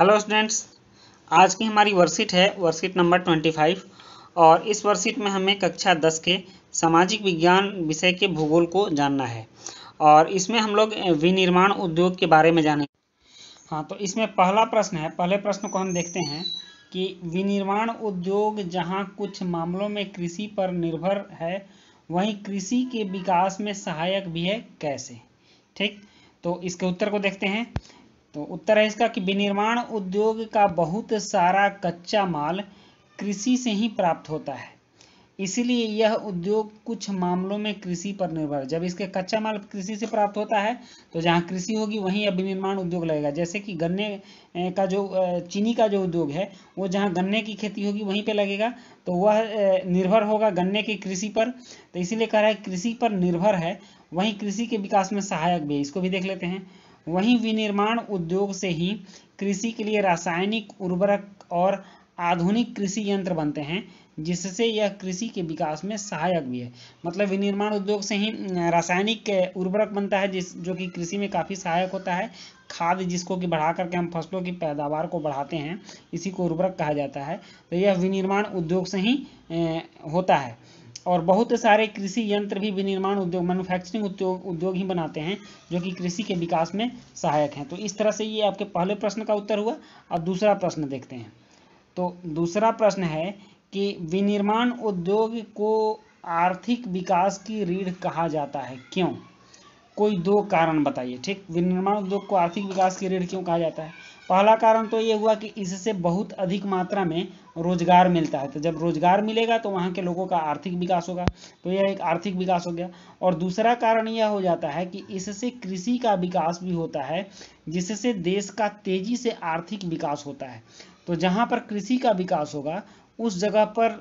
Hello students आज की हमारी वर्कशीट है वर्कशीट नंबर 25 और इस वर्कशीट में हमें कक्षा 10 के सामाजिक विज्ञान विषय के भूगोल को जानना है और इसमें हम लोग विनिर्माण उद्योग के बारे में जानेंगे हाँ तो इसमें पहला प्रश्न है पहले प्रश्न को हम देखते हैं कि विनिर्माण उद्योग जहाँ कुछ मामलों में कृषि पर निर्भर है वहीं कृषि के विकास में सहायक भी है कैसे ठीक तो इसके उत्तर को देखते हैं तो उत्तर है इसका कि विनिर्माण उद्योग का बहुत सारा कच्चा माल कृषि से ही प्राप्त होता है इसीलिए यह उद्योग कुछ मामलों में कृषि पर निर्भर जब इसके कच्चा माल कृषि से प्राप्त होता है तो जहाँ कृषि होगी वहीं अब विनिर्माण उद्योग लगेगा जैसे कि गन्ने का जो चीनी का जो उद्योग है वो जहाँ गन्ने की खेती होगी वहीं पे लगेगा तो वह निर्भर होगा गन्ने की कृषि पर तो इसीलिए कह रहा है कृषि पर निर्भर है वहीं कृषि के विकास में सहायक भी है इसको भी देख लेते हैं वहीं विनिर्माण उद्योग से ही कृषि के लिए रासायनिक उर्वरक और आधुनिक कृषि यंत्र बनते हैं जिससे यह कृषि के विकास में सहायक भी है मतलब विनिर्माण उद्योग से ही रासायनिक उर्वरक बनता है जिस जो कि कृषि में काफ़ी सहायक होता है खाद जिसको कि बढ़ा करके हम फसलों की पैदावार को बढ़ाते हैं इसी को उर्वरक कहा जाता है तो यह विनिर्माण उद्योग से ही होता है और बहुत सारे कृषि यंत्र भी विनिर्माण उद्योग मैन्युफैक्चरिंग उद्योग उद्योग ही बनाते हैं जो कि कृषि के विकास में सहायक हैं तो इस तरह से ये आपके पहले प्रश्न का उत्तर हुआ अब दूसरा प्रश्न देखते हैं तो दूसरा प्रश्न है कि विनिर्माण उद्योग को आर्थिक विकास की रीढ़ कहा जाता है क्यों कोई दो कारण बताइए ठीक विनिर्माण उद्योग को आर्थिक विकास की रीढ़ क्यों कहा जाता है पहला कारण तो ये हुआ कि इससे बहुत अधिक मात्रा में रोजगार मिलता है तो जब रोजगार मिलेगा तो वहाँ के लोगों का आर्थिक विकास होगा तो यह एक आर्थिक विकास हो गया और दूसरा कारण यह हो जाता है कि इससे कृषि का विकास भी होता है जिससे देश का तेजी से आर्थिक विकास होता है तो जहाँ पर कृषि का विकास होगा उस जगह पर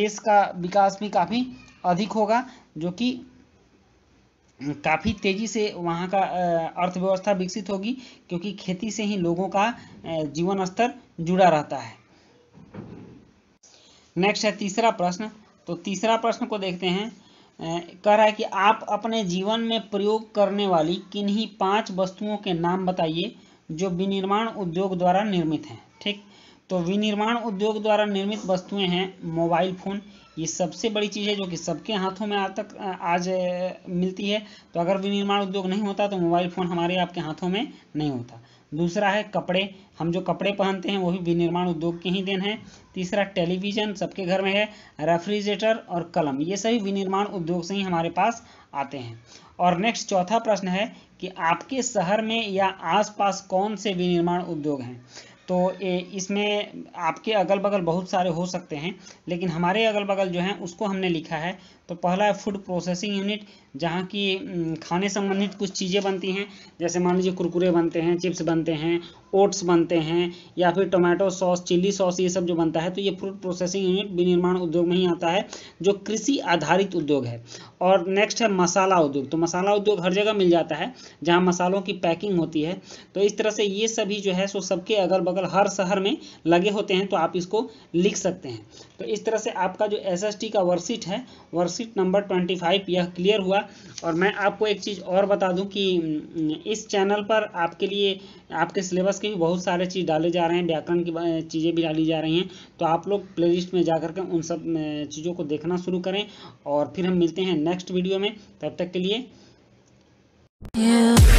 देश का विकास भी काफ़ी अधिक होगा जो कि काफ़ी तेज़ी से वहाँ का अर्थव्यवस्था विकसित होगी क्योंकि खेती से ही लोगों का जीवन स्तर जुड़ा रहता है नेक्स्ट है तीसरा प्रश्न तो तीसरा प्रश्न को देखते हैं कह रहा है कि आप अपने जीवन में प्रयोग करने वाली किन्हीं पांच वस्तुओं के नाम बताइए जो विनिर्माण उद्योग द्वारा निर्मित हैं ठीक तो विनिर्माण उद्योग द्वारा निर्मित वस्तुएं हैं मोबाइल फ़ोन ये सबसे बड़ी चीज़ है जो कि सबके हाथों में आज तक आज मिलती है तो अगर विनिर्माण उद्योग नहीं होता तो मोबाइल फ़ोन हमारे आपके हाथों में नहीं होता दूसरा है कपड़े हम जो कपड़े पहनते हैं वो भी विनिर्माण उद्योग के ही देन है तीसरा टेलीविज़न सबके घर में है रेफ्रिजरेटर और कलम ये सभी विनिर्माण उद्योग से ही हमारे पास आते हैं और नेक्स्ट चौथा प्रश्न है कि आपके शहर में या आसपास कौन से विनिर्माण उद्योग हैं तो ए, इसमें आपके अगल बगल बहुत सारे हो सकते हैं लेकिन हमारे अगल बगल जो हैं उसको हमने लिखा है तो पहला है फूड प्रोसेसिंग यूनिट जहाँ की खाने संबंधित कुछ चीज़ें बनती हैं जैसे मान लीजिए कुरकुरे बनते हैं चिप्स बनते हैं ओट्स बनते हैं या फिर टोमेटो सॉस चिल्ली सॉस ये सब जो बनता है तो ये फूड प्रोसेसिंग यूनिट विनिर्माण उद्योग में ही आता है जो कृषि आधारित उद्योग है और नेक्स्ट है मसाला उद्योग तो मसाला उद्योग हर जगह मिल जाता है जहाँ मसालों की पैकिंग होती है तो इस तरह से ये सभी जो है सो सबके अगल बगल अगर हर शहर में लगे होते हैं तो आप इसको लिख सकते हैं तो इस तरह से आपका जो एस का वर्कशीट है वर्कशीट नंबर ट्वेंटी यह क्लियर हुआ और मैं आपको एक चीज़ और बता दूं कि इस चैनल पर आपके लिए आपके सिलेबस के भी बहुत सारे चीज़ डाले जा रहे हैं व्याकरण की चीज़ें भी डाली जा रही हैं तो आप लोग प्ले में जा करके उन सब चीज़ों को देखना शुरू करें और फिर हम मिलते हैं नेक्स्ट वीडियो में तब तक के लिए yeah.